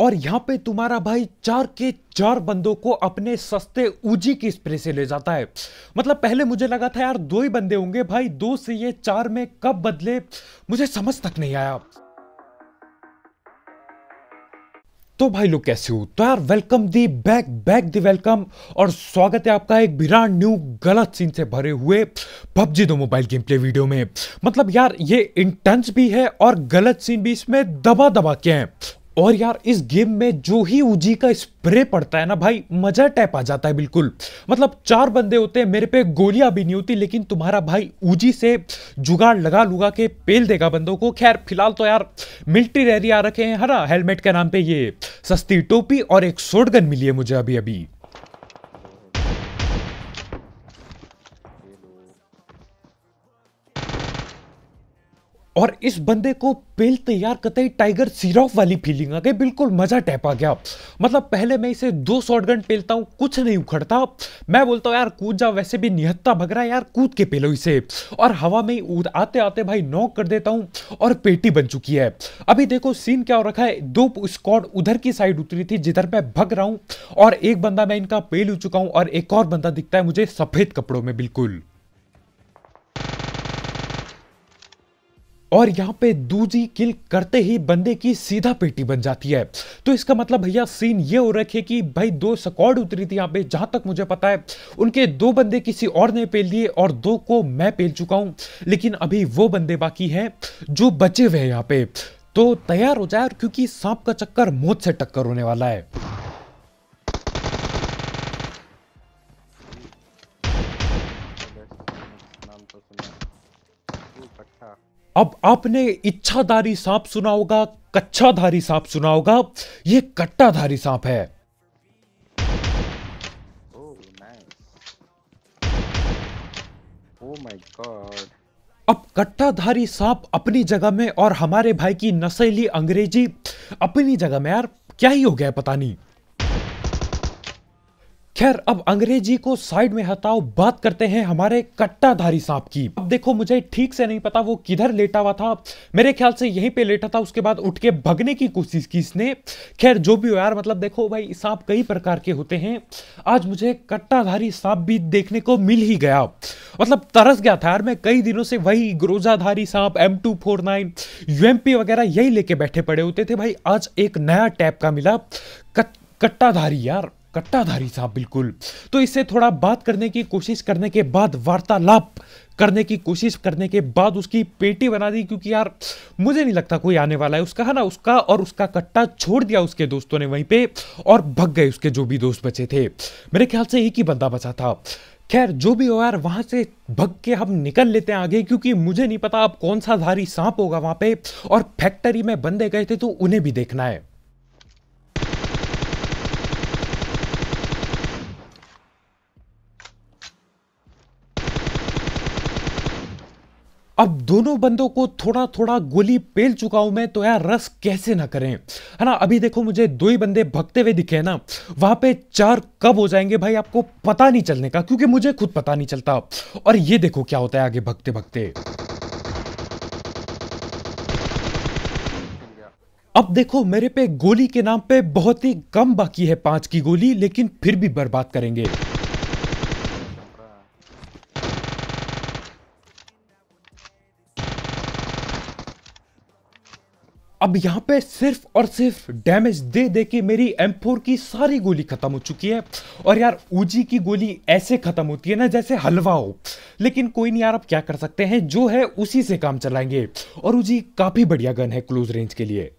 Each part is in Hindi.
और यहां पे तुम्हारा भाई चार के चार बंदों को अपने सस्ते उजी की स्प्रे से ले जाता है मतलब पहले मुझे लगा था यार दो ही बंदे होंगे भाई दो से ये चार में कब बदले मुझे समझ तक नहीं आया तो भाई लोग कैसे हो तो यार welcome the back back the welcome और स्वागत है आपका एक विराट न्यू गलत सीन से भरे हुए पबजी दो मोबाइल गेम प्ले वीडियो में मतलब यार ये इंटेंस भी है और गलत सीन भी इसमें दबा दबा के हैं और यार इस गेम में जो ही उजी का स्प्रे पड़ता है ना भाई मजा टैप आ जाता है बिल्कुल मतलब चार बंदे होते हैं मेरे पे गोलियां भी नहीं होती लेकिन तुम्हारा भाई उजी से जुगाड़ लगा लुगा के पेल देगा बंदों को खैर फिलहाल तो यार मिल्ट्री रैरी आ रखे हैं है ना हेलमेट के नाम पे ये सस्ती टोपी और एक शोटगन मिली है मुझे अभी अभी और इस बंदे को पेलते करते ही टाइगर सीरॉफ वाली फीलिंग आ गई बिल्कुल मजा टैप आ गया मतलब पहले मैं इसे दो गन पेलता हूँ कुछ नहीं उखड़ता मैं बोलता हूँ यार कूद जाओ वैसे भी निहत्ता भग रहा है यार कूद के पेलो इसे और हवा में ही आते आते भाई नॉक कर देता हूँ और पेटी बन चुकी है अभी देखो सीन क्या हो रखा है दो स्कॉड उधर की साइड उतरी थी जिधर मैं भग रहा हूँ और एक बंदा मैं इनका पेल हो चुका हूँ और एक और बंदा दिखता है मुझे सफेद कपड़ों में बिल्कुल और यहाँ पे दूजी किल करते ही बंदे की सीधा पेटी बन जाती है तो इसका मतलब भैया सीन ये हो रखे कि भाई दो सकॉर्ड उतरी थी यहाँ पे जहाँ तक मुझे पता है उनके दो बंदे किसी और ने पेल लिए और दो को मैं पेल चुका हूँ लेकिन अभी वो बंदे बाकी हैं जो बचे हुए हैं यहाँ पे तो तैयार हो जाए क्योंकि सांप का चक्कर मौत से टक्कर होने वाला है अब आपने इच्छाधारी सांप सुना होगा कच्छाधारी सांप सुना होगा ये कट्टाधारी सांप है oh, oh अब कट्टाधारी सांप अपनी जगह में और हमारे भाई की नशेली अंग्रेजी अपनी जगह में यार क्या ही हो गया पता नहीं खैर अब अंग्रेजी को साइड में हटाओ बात करते हैं हमारे कट्टाधारी सांप की अब देखो मुझे ठीक से नहीं पता वो किधर लेटा हुआ था मेरे ख्याल से यहीं पे लेटा था उसके बाद उठ के भगने की कोशिश की इसने खैर जो भी हो यार मतलब देखो भाई सांप कई प्रकार के होते हैं आज मुझे कट्टाधारी सांप भी देखने को मिल ही गया मतलब तरस गया था यार मैं कई दिनों से वही ग्रोजाधारी सांप M two four nine UMP वगैरह यही लेके बैठे पड़े होते थे भाई आज एक नया टैप का मिला कट कट्टाधारी यार कट्टाधारी साहब बिल्कुल तो इससे थोड़ा बात करने की कोशिश करने के बाद वार्तालाप करने की कोशिश करने के बाद उसकी पेटी बना दी क्योंकि यार मुझे नहीं लगता कोई आने वाला है उसका है ना उसका और उसका कट्टा छोड़ दिया उसके दोस्तों ने वहीं पे और भग गए उसके जो भी दोस्त बचे थे मेरे ख्याल से एक ही बंदा बचा था खैर जो भी हो यार वहाँ से भग के हम निकल लेते हैं आगे क्योंकि मुझे नहीं पता अब कौन सा धारी सांप होगा वहाँ पे और फैक्ट्री में बंदे गए थे तो उन्हें भी देखना है अब दोनों बंदों को थोड़ा थोड़ा गोली पेल चुका हूं मैं तो यार रस कैसे ना करें है ना अभी देखो मुझे दो ही बंदे भगते हुए दिखे ना वहां पे चार कब हो जाएंगे भाई आपको पता नहीं चलने का क्योंकि मुझे खुद पता नहीं चलता और ये देखो क्या होता है आगे भगते भगते अब देखो मेरे पे गोली के नाम पे बहुत ही कम बाकी है पांच की गोली लेकिन फिर भी बर्बाद करेंगे अब यहाँ पे सिर्फ और सिर्फ डैमेज दे दे के मेरी M4 की सारी गोली खत्म हो चुकी है और यार ऊजी की गोली ऐसे खत्म होती है ना जैसे हलवा हो लेकिन कोई नहीं यार अब क्या कर सकते हैं जो है उसी से काम चलाएंगे और ऊजी काफ़ी बढ़िया गन है क्लोज रेंज के लिए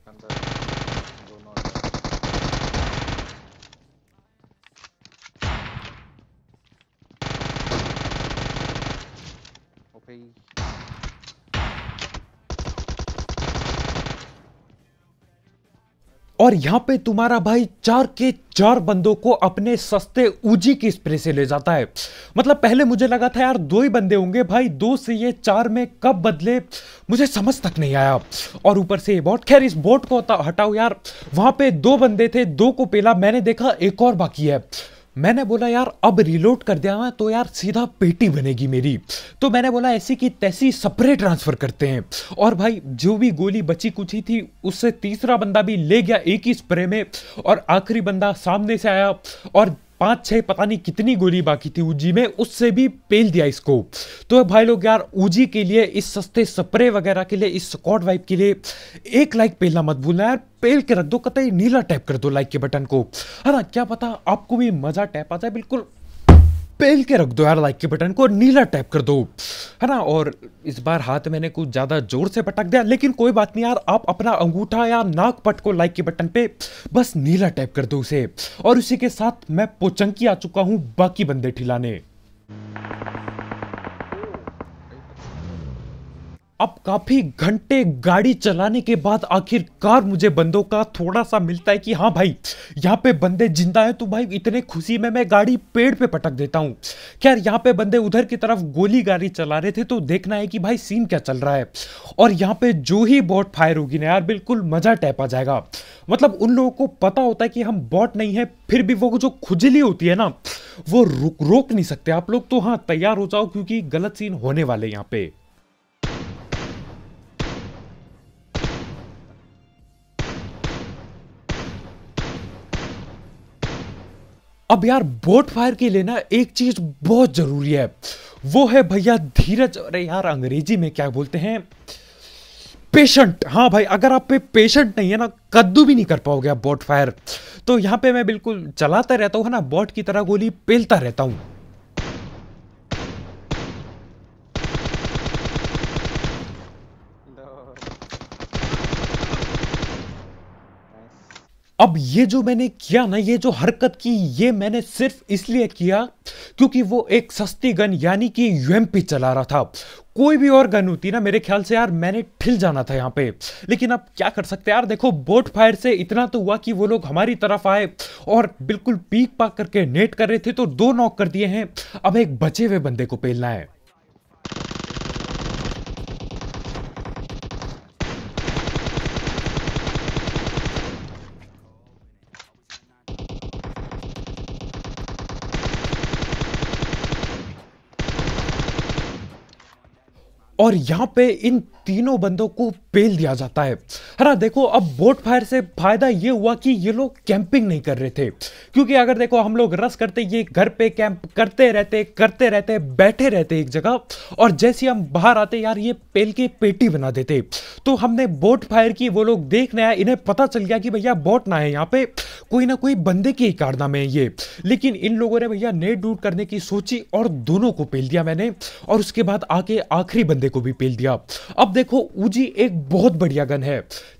और यहाँ पे तुम्हारा भाई चार के चार बंदों को अपने सस्ते उजी की स्प्रे से ले जाता है मतलब पहले मुझे लगा था यार दो ही बंदे होंगे भाई दो से ये चार में कब बदले मुझे समझ तक नहीं आया और ऊपर से ये बोट खैर इस बोट को हटाओ यार वहाँ पे दो बंदे थे दो को पेला मैंने देखा एक और बाकी है मैंने बोला यार अब रिलोड कर दिया मैं तो यार सीधा पेटी बनेगी मेरी तो मैंने बोला ऐसी की तैसी सपरे ट्रांसफ़र करते हैं और भाई जो भी गोली बची कुछ ही थी उससे तीसरा बंदा भी ले गया एक ही स्प्रे में और आखिरी बंदा सामने से आया और पांच छह पता नहीं कितनी गोली बाकी थी ऊजी में उससे भी पेल दिया इसको तो भाई लोग यार ऊजी के लिए इस सस्ते स्प्रे वगैरह के लिए इस स्कॉट वाइप के लिए एक लाइक पेलना मत भूलना यार पेल के रख दो कतई नीला टैप कर दो लाइक के बटन को है हाँ ना क्या पता आपको भी मज़ा टैप आ जाए बिल्कुल पेल के रख दो यार लाइक के बटन को नीला टैप कर दो है ना और इस बार हाथ मैंने कुछ ज़्यादा जोर से पटक दिया लेकिन कोई बात नहीं यार आप अपना अंगूठा या नाक पट को लाइक के बटन पे बस नीला टैप कर दो उसे और उसी के साथ मैं पोचंकी आ चुका हूँ बाकी बंदे ठिलाने अब काफ़ी घंटे गाड़ी चलाने के बाद आखिरकार मुझे बंदों का थोड़ा सा मिलता है कि हाँ भाई यहाँ पे बंदे जिंदा हैं तो भाई इतने खुशी में मैं गाड़ी पेड़ पे पटक देता हूँ खैर यहाँ पे बंदे उधर की तरफ गोली गाड़ी चला रहे थे तो देखना है कि भाई सीन क्या चल रहा है और यहाँ पे जो ही बॉट फायर होगी ना यार बिल्कुल मज़ा टैप आ जाएगा मतलब उन लोगों को पता होता है कि हम बॉट नहीं है फिर भी वो जो खुजली होती है ना वो रोक रोक नहीं सकते आप लोग तो हाँ तैयार हो जाओ क्योंकि गलत सीन होने वाले यहाँ पे अब यार बोट फायर के लिए ना एक चीज बहुत जरूरी है वो है भैया धीरज अरे यार अंग्रेजी में क्या बोलते हैं पेशेंट हाँ भाई अगर आप पे पेशेंट नहीं है ना कद्दू भी नहीं कर पाओगे आप बोट फायर तो यहाँ पे मैं बिल्कुल चलाता रहता हूँ ना बोट की तरह गोली पेलता रहता हूँ अब ये जो मैंने किया ना ये जो हरकत की ये मैंने सिर्फ इसलिए किया क्योंकि वो एक सस्ती गन यानी कि यूएमपी चला रहा था कोई भी और गन होती ना मेरे ख्याल से यार मैंने ठिल जाना था यहाँ पे लेकिन अब क्या कर सकते यार देखो बोट फायर से इतना तो हुआ कि वो लोग हमारी तरफ आए और बिल्कुल पीक पाक करके नेट कर रहे थे तो दो नॉक कर दिए हैं अब एक बचे हुए बंदे को पेलना है और यहाँ पे इन तीनों बंदों को पेल दिया जाता है हरा देखो अब बोट फायर से फायदा ये हुआ कि ये लोग कैंपिंग नहीं कर रहे थे क्योंकि अगर देखो हम लोग रस करते ये घर पे कैंप करते रहते करते रहते बैठे रहते एक जगह और जैसे हम बाहर आते यार ये पेल के पेटी बना देते तो हमने बोट फायर की वो लोग देख आए इन्हें पता चल गया कि भैया बोट ना है यहाँ पे कोई ना कोई बंदे की ही कारनामे है ये लेकिन इन लोगों ने भैया नेट डूट करने की सोची और दोनों को पेल दिया मैंने और उसके बाद आके आखिरी बंदे को भी पेल दिया अब देखो उजी एक बहुत बढ़िया गन है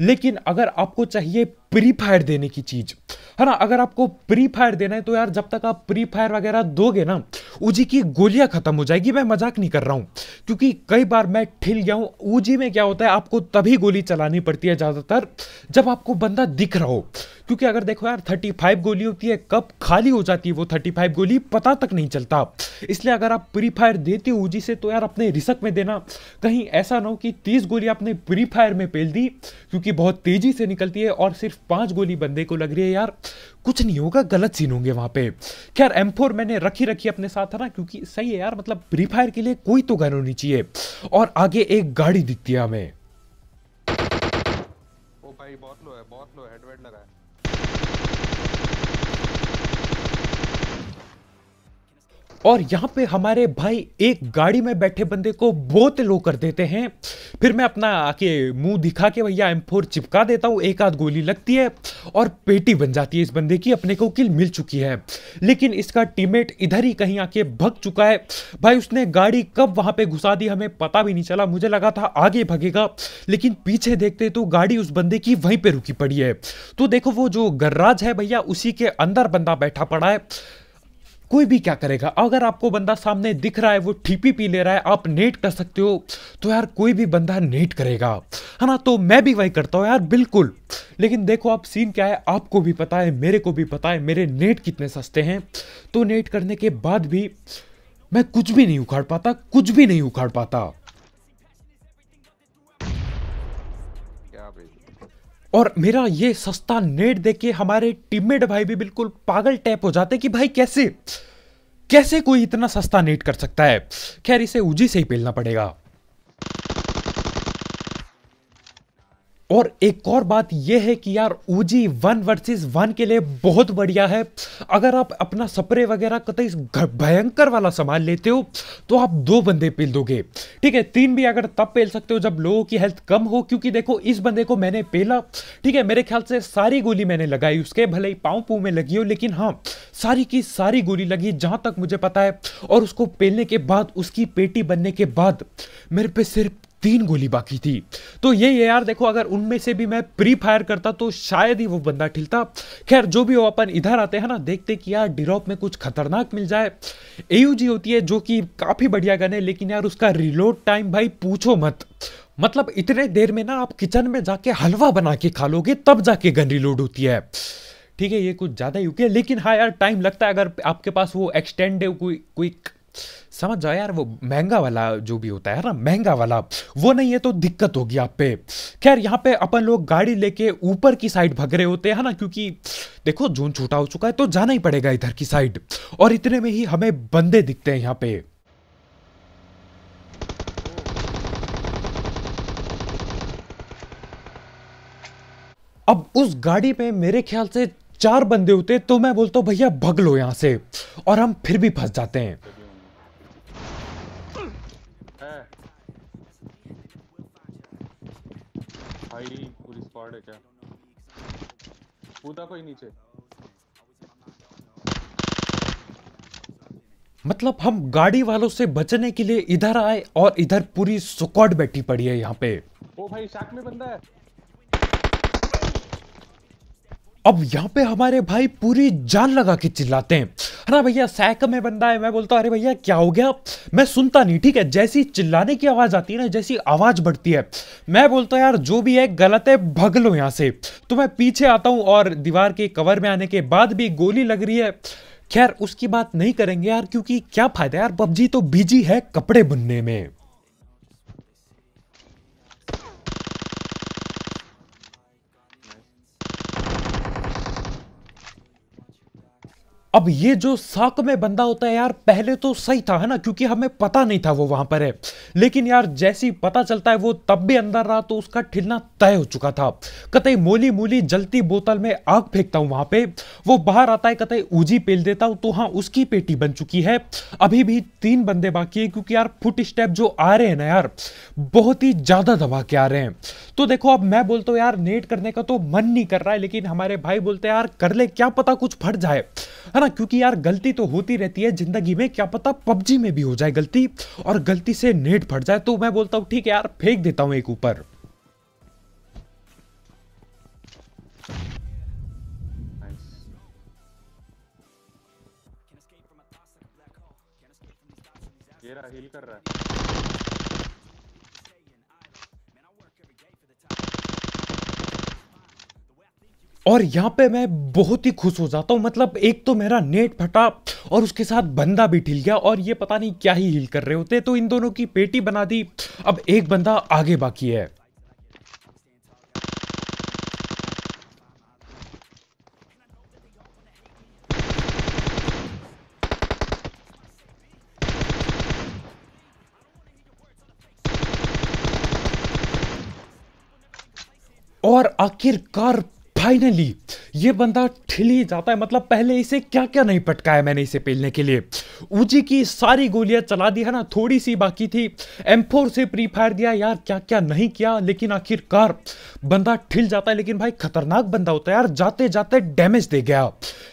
लेकिन अगर आपको चाहिए प्री फायर देने की चीज है ना अगर आपको प्री फायर देना है तो यार जब तक आप प्री फायर वगैरह दोगे ना ऊजी की गोलियां खत्म हो जाएगी मैं मजाक नहीं कर रहा हूँ क्योंकि कई बार मैं ठिल गया हूँ ऊजी में क्या होता है आपको तभी गोली चलानी पड़ती है ज़्यादातर जब आपको बंदा दिख रहा हो क्योंकि अगर देखो यार थर्टी फाइव गोली होती है कब खाली हो जाती है वो थर्टी फाइव गोली पता तक नहीं चलता इसलिए अगर आप प्री फायर देते हो जी से तो यार अपने रिसक में देना कहीं ऐसा ना हो कि तीस गोली आपने प्री फायर में पेल दी क्योंकि बहुत तेजी से निकलती है और सिर्फ पाँच गोली बंदे को लग रही है यार कुछ नहीं होगा गलत सीन होंगे वहाँ पे खैर एम मैंने रखी रखी अपने साथ है ना क्योंकि सही है यार मतलब फ्री फायर के लिए कोई तो गन होनी चाहिए और आगे एक गाड़ी दिखती है हमें बहुत लो है बहुत लो हेडवेड लगा है और यहाँ पे हमारे भाई एक गाड़ी में बैठे बंदे को बहुत लो कर देते हैं फिर मैं अपना आके मुंह दिखा के भैया एम फोर चिपका देता हूँ एक आध गोली लगती है और पेटी बन जाती है इस बंदे की अपने को किल मिल चुकी है लेकिन इसका टीममेट इधर ही कहीं आके भग चुका है भाई उसने गाड़ी कब वहाँ पे घुसा दी हमें पता भी नहीं चला मुझे लगा था आगे भगेगा लेकिन पीछे देखते तो गाड़ी उस बंदे की वहीं पर रुकी पड़ी है तो देखो वो जो गर्राज है भैया उसी के अंदर बंदा बैठा पड़ा है कोई भी क्या करेगा अगर आपको बंदा सामने दिख रहा है वो ठीपी पी ले रहा है आप नेट कर सकते हो तो यार कोई भी बंदा नेट करेगा है ना तो मैं भी वही करता हूँ यार बिल्कुल लेकिन देखो आप सीन क्या है आपको भी पता है मेरे को भी पता है मेरे नेट कितने सस्ते हैं तो नेट करने के बाद भी मैं कुछ भी नहीं उखाड़ पाता कुछ भी नहीं उखाड़ पाता और मेरा ये सस्ता नेट देख के हमारे टीममेट भाई भी बिल्कुल पागल टैप हो जाते कि भाई कैसे कैसे कोई इतना सस्ता नेट कर सकता है खैर इसे उजी से ही पेलना पड़ेगा और एक और बात यह है कि यार ओजी वन वर्सेस वन के लिए बहुत बढ़िया है अगर आप अपना सप्रे वगैरह कतई तो भयंकर वाला सामान लेते हो तो आप दो बंदे पेल दोगे ठीक है तीन भी अगर तब पेल सकते हो जब लोगों की हेल्थ कम हो क्योंकि देखो इस बंदे को मैंने पेला ठीक है मेरे ख्याल से सारी गोली मैंने लगाई उसके भले ही पाँव पू में लगी हो लेकिन हाँ सारी की सारी गोली लगी जहाँ तक मुझे पता है और उसको पेलने के बाद उसकी पेटी बनने के बाद मेरे पे सिर्फ तीन गोली बाकी थी तो ये यार देखो अगर उनमें से भी मैं प्री फायर करता तो शायद ही वो बंदा ठिलता खैर जो भी हो अपन इधर आते हैं ना देखते कि यार डिरोप में कुछ खतरनाक मिल जाए ए होती है जो कि काफ़ी बढ़िया गन है लेकिन यार उसका रिलोड टाइम भाई पूछो मत मतलब इतने देर में ना आप किचन में जाके हलवा बना के खा लोगे तब जाके गन रिलोड होती है ठीक है ये कुछ ज़्यादा ही है लेकिन हाँ यार टाइम लगता है अगर आपके पास वो एक्सटेंड कोई कोई समझ जाओ यार वो महंगा वाला जो भी होता है ना महंगा वाला वो नहीं है तो दिक्कत होगी आप पे खैर यहाँ पे अपन लोग गाड़ी लेके ऊपर की साइड भग रहे होते हैं ना क्योंकि देखो जोन छोटा हो चुका है तो जाना ही पड़ेगा इधर की साइड और इतने में ही हमें बंदे दिखते हैं यहाँ पे अब उस गाड़ी में मेरे ख्याल से चार बंदे होते तो मैं बोलता हूँ भैया भग लो यहाँ से और हम फिर भी फंस जाते हैं भाई पूरी स्क्वाड है क्या पूता कोई नीचे मतलब हम गाड़ी वालों से बचने के लिए इधर आए और इधर पूरी सुकॉट बैठी पड़ी है यहाँ पे ओ भाई शाक में बंदा है अब यहाँ पे हमारे भाई पूरी जान लगा के चिल्लाते हैं है ना भैया सैक में बंदा है मैं बोलता हूँ अरे भैया क्या हो गया मैं सुनता नहीं ठीक है जैसी चिल्लाने की आवाज़ आती है ना जैसी आवाज़ बढ़ती है मैं बोलता हूँ यार जो भी है गलत है भग लो यहाँ से तो मैं पीछे आता हूँ और दीवार के कवर में आने के बाद भी गोली लग रही है खैर उसकी बात नहीं करेंगे यार क्योंकि क्या फ़ायदा यार पबजी तो बिजी है कपड़े बुनने में अब ये जो साक में बंदा होता है यार पहले तो सही था है ना क्योंकि हमें पता नहीं था वो वहां पर है लेकिन यार जैसे ही पता चलता है वो तब भी अंदर रहा तो उसका ठिलना तय हो चुका था कतई मोली मोली जलती बोतल में आग फेंकता हूं वहां पे वो बाहर आता है कतई ऊजी पेल देता हूं तो हाँ उसकी पेटी बन चुकी है अभी भी तीन बंदे बाकी है क्योंकि यार फुट स्टेप जो आ रहे हैं ना यार बहुत ही ज्यादा दबा के आ रहे हैं तो देखो अब मैं बोलता हूँ यार नेट करने का तो मन नहीं कर रहा है लेकिन हमारे भाई बोलते हैं यार कर ले क्या पता कुछ फट जाए है हाँ, ना क्योंकि यार गलती तो होती रहती है जिंदगी में क्या पता पबजी में भी हो जाए गलती और गलती से नेट फट जाए तो मैं बोलता हूं ठीक है यार फेंक देता हूं एक ऊपर कर रहा है और यहाँ पे मैं बहुत ही खुश हो जाता हूँ मतलब एक तो मेरा नेट फटा और उसके साथ बंदा भी ढिल गया और ये पता नहीं क्या ही हिल कर रहे होते तो इन दोनों की पेटी बना दी अब एक बंदा आगे बाकी है और आखिरकार फाइनली ये बंदा ठिल ही जाता है मतलब पहले इसे क्या क्या नहीं पटकाया मैंने इसे पेलने के लिए उजी की सारी गोलियां चला दी है ना थोड़ी सी बाकी थी एम से प्री फायर दिया यार क्या क्या नहीं किया लेकिन आखिरकार बंदा ठिल जाता है लेकिन भाई खतरनाक बंदा होता है यार जाते जाते डैमेज दे गया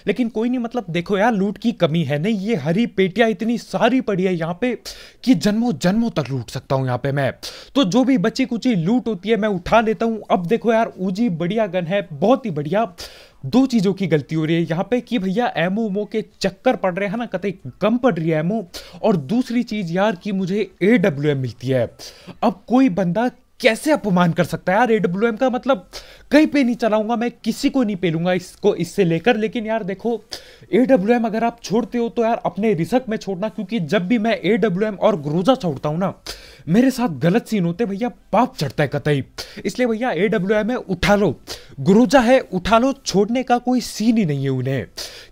लेकिन कोई नहीं मतलब देखो यार लूट की कमी है नहीं ये हरी पेटियां इतनी सारी पड़ी है यहाँ पे कि जन्मों जन्मों तक लूट सकता हूँ यहाँ पे मैं तो जो भी बची कुची लूट होती है मैं उठा लेता हूँ अब देखो यार ऊजी बढ़िया गन है बहुत ही बढ़िया दो चीज़ों की गलती हो रही है यहाँ पे कि भैया एमओ उमो के चक्कर पड़ रहे हैं ना कतई कम पड़ रही है एमओ और दूसरी चीज़ यार कि मुझे ए मिलती है अब कोई बंदा कैसे अपमान कर सकता है यार ए डब्ल्यू एम का मतलब कहीं पे नहीं चलाऊंगा मैं किसी को नहीं पेलूंगा इसको इससे लेकर लेकिन यार देखो ए डब्ल्यू एम अगर आप छोड़ते हो तो यार अपने रिसक में छोड़ना क्योंकि जब भी मैं ए डब्ल्यू एम और ग्रोजा छोड़ता हूँ ना मेरे साथ गलत सीन होते भैया पाप चढ़ता है कतई इसलिए भैया ए डब्ल्यू एम है उठा लो ग्रोजा है उठा लो छोड़ने का कोई सीन ही नहीं है उन्हें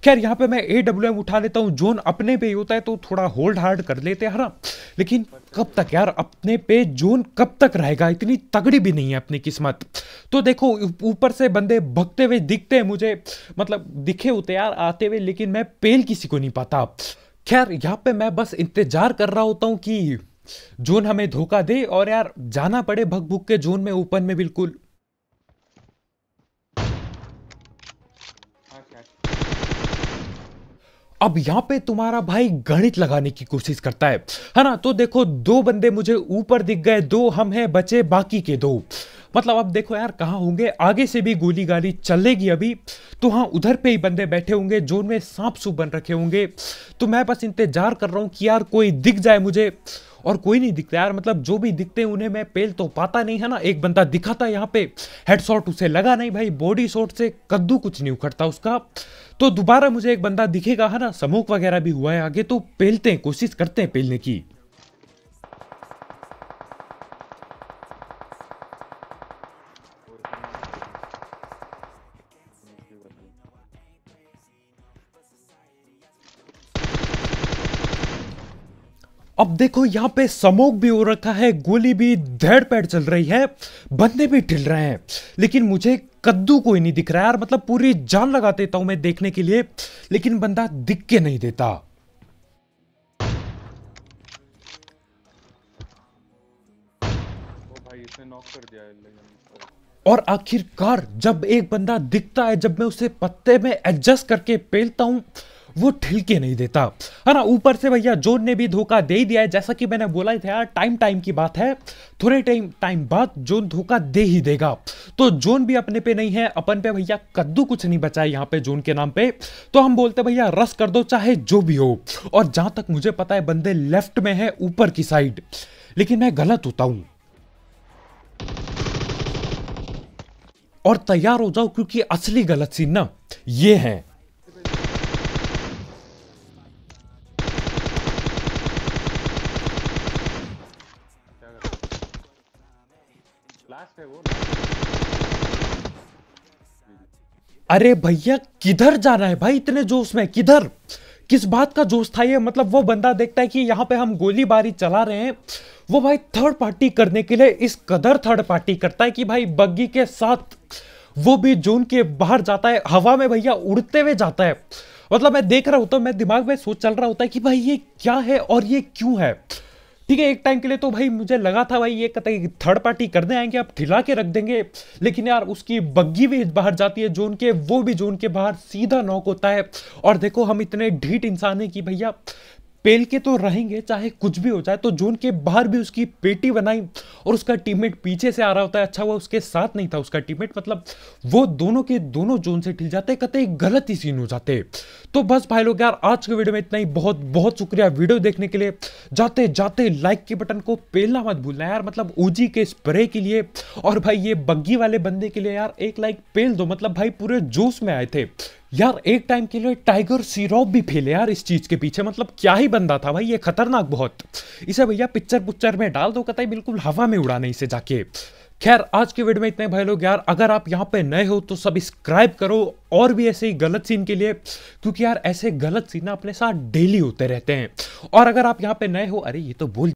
खैर यहाँ पे मैं ए डब्ल्यू एम उठा लेता हूँ जोन अपने पे ही होता है तो थोड़ा होल्ड हार्ड कर लेते हैं ना लेकिन कब तक यार अपने पे जोन कब तक रहेगा इतनी तगड़ी भी नहीं है अपनी किस्मत तो देखो ऊपर से बंदे भगते हुए दिखते हैं मुझे मतलब दिखे होते यार आते हुए लेकिन मैं पेल किसी को नहीं पाता खैर यहाँ पे मैं बस इंतजार कर रहा होता हूँ कि जोन हमें धोखा दे और यार जाना पड़े भग भुग के जोन में ओपन में बिल्कुल अब यहां पे तुम्हारा भाई गणित लगाने की कोशिश करता है है ना तो देखो दो बंदे मुझे ऊपर दिख गए दो हम हैं बचे बाकी के दो मतलब आप देखो यार कहाँ होंगे आगे से भी गोली गाली चलेगी अभी तो हाँ उधर पे ही बंदे बैठे होंगे जोन में सांप सूप बन रखे होंगे तो मैं बस इंतजार कर रहा हूँ कि यार कोई दिख जाए मुझे और कोई नहीं दिखता यार मतलब जो भी दिखते हैं उन्हें मैं पेल तो पाता नहीं है ना एक बंदा दिखा था यहाँ पे हेड शॉट उसे लगा नहीं भाई बॉडी शॉट से कद्दू कुछ नहीं उखड़ता उसका तो दोबारा मुझे एक बंदा दिखेगा है ना समोक वगैरह भी हुआ है आगे तो पेलते हैं कोशिश करते हैं पेलने की अब देखो यहाँ पे समोक भी हो रखा है गोली भी धड़ पैड चल रही है बंदे भी ढिल रहे हैं लेकिन मुझे कद्दू कोई नहीं दिख रहा है यार मतलब पूरी जान लगा देता हूं मैं देखने के लिए लेकिन बंदा दिख के नहीं देता और आखिरकार जब एक बंदा दिखता है जब मैं उसे पत्ते में एडजस्ट करके पेलता हूं वो ठिलके नहीं देता है ना ऊपर से भैया जोन ने भी धोखा दे ही दिया है जैसा कि मैंने बोला ही था यार टाइम टाइम की बात है थोड़े टाइम टाइम बाद जोन धोखा दे ही देगा तो जोन भी अपने पे नहीं है अपन पे भैया कद्दू कुछ नहीं बचा है यहाँ पे जोन के नाम पे तो हम बोलते भैया रस कर दो चाहे जो भी हो और जहां तक मुझे पता है बंदे लेफ्ट में है ऊपर की साइड लेकिन मैं गलत होता हूं और तैयार हो जाओ क्योंकि असली गलत सीन ना ये है अरे भैया किधर जाना है भाई इतने जोश में किधर किस बात का जोश था ये मतलब वो बंदा देखता है कि यहाँ पे हम गोलीबारी चला रहे हैं वो भाई थर्ड पार्टी करने के लिए इस कदर थर्ड पार्टी करता है कि भाई बग्गी के साथ वो भी जोन के बाहर जाता है हवा में भैया उड़ते हुए जाता है मतलब मैं देख रहा होता हूँ मैं दिमाग में सोच चल रहा होता है कि भाई ये क्या है और ये क्यों है ठीक है एक टाइम के लिए तो भाई मुझे लगा था भाई ये कतई थर्ड पार्टी करने आएंगे आप ठिला के रख देंगे लेकिन यार उसकी बग्गी भी बाहर जाती है जोन के वो भी जोन के बाहर सीधा नॉक होता है और देखो हम इतने ढीठ इंसान हैं कि भैया पेल के तो रहेंगे चाहे कुछ भी हो जाए तो जोन के बाहर भी उसकी पेटी बनाई और उसका टीममेट पीछे से आ रहा होता है अच्छा हुआ उसके साथ नहीं था उसका टीममेट मतलब वो दोनों के दोनों जोन से ठिल जाते कतई गलत ही सीन हो जाते तो बस भाई लोग यार आज के वीडियो में इतना ही बहुत बहुत शुक्रिया वीडियो देखने के लिए जाते जाते लाइक के बटन को पेलना मत भूलना यार मतलब ओजी के स्प्रे के लिए और भाई ये बग्गी वाले बंदे के लिए यार एक लाइक पेल दो मतलब भाई पूरे जोश में आए थे यार एक टाइम के लिए टाइगर सीरोप भी फेले यार इस चीज के पीछे मतलब क्या ही बंदा था भाई ये खतरनाक बहुत इसे भैया पिक्चर पुक्चर में डाल दो कतई बिल्कुल हवा में उड़ाने इसे जाके खैर आज के वीडियो में इतने भाई लोग यार अगर आप यहाँ पे नए हो तो सब्सक्राइब करो और भी ऐसे ही गलत सीन के लिए क्योंकि यार ऐसे गलत सीन अपने साथ डेली होते रहते हैं और अगर आप यहाँ पे नए हो अरे ये तो बोल